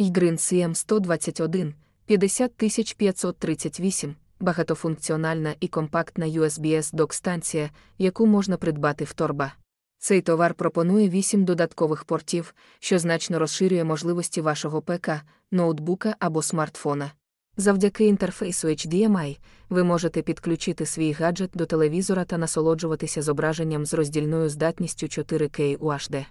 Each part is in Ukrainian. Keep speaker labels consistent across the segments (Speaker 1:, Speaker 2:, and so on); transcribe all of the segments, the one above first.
Speaker 1: Ігрин cm 121
Speaker 2: 50538 багатофункціональна і компактна USBS док станція, яку можна придбати в торба. Цей товар пропонує 8 додаткових портів, що значно розширює можливості вашого ПК, ноутбука або смартфона. Завдяки інтерфейсу HDMI ви можете підключити свій гаджет до телевізора та насолоджуватися зображенням з роздільною здатністю 4K UHD.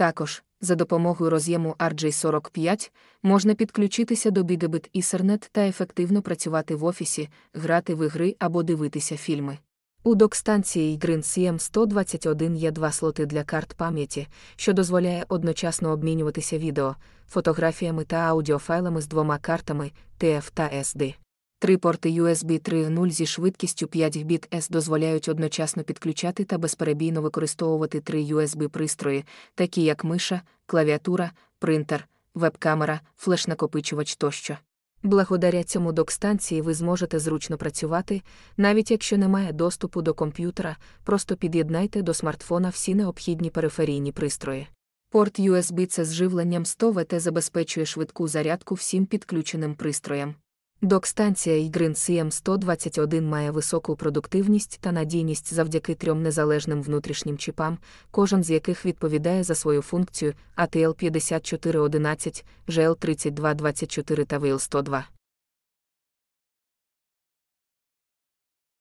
Speaker 2: Також, за допомогою роз'єму RJ45, можна підключитися до Бігебит Ісернет та ефективно працювати в офісі, грати в ігри або дивитися фільми. У док-станції Green cm 121 є два слоти для карт пам'яті, що дозволяє одночасно обмінюватися відео, фотографіями та аудіофайлами з двома картами TF та SD. Три порти USB 3.0 зі швидкістю 5 біт S дозволяють одночасно підключати та безперебійно використовувати три USB-пристрої, такі як миша, клавіатура, принтер, веб-камера, флеш-накопичувач тощо. Благодаря цьому док-станції ви зможете зручно працювати, навіть якщо немає доступу до комп'ютера, просто під'єднайте до смартфона всі необхідні периферійні пристрої. Порт USB це зживленням 100 ВТ забезпечує швидку зарядку всім підключеним пристроям. Док-станція Ygrin cm 121 має високу продуктивність та надійність завдяки трьом незалежним внутрішнім чіпам, кожен з яких відповідає за свою функцію ATL 5411, GL3224 та
Speaker 1: VL102.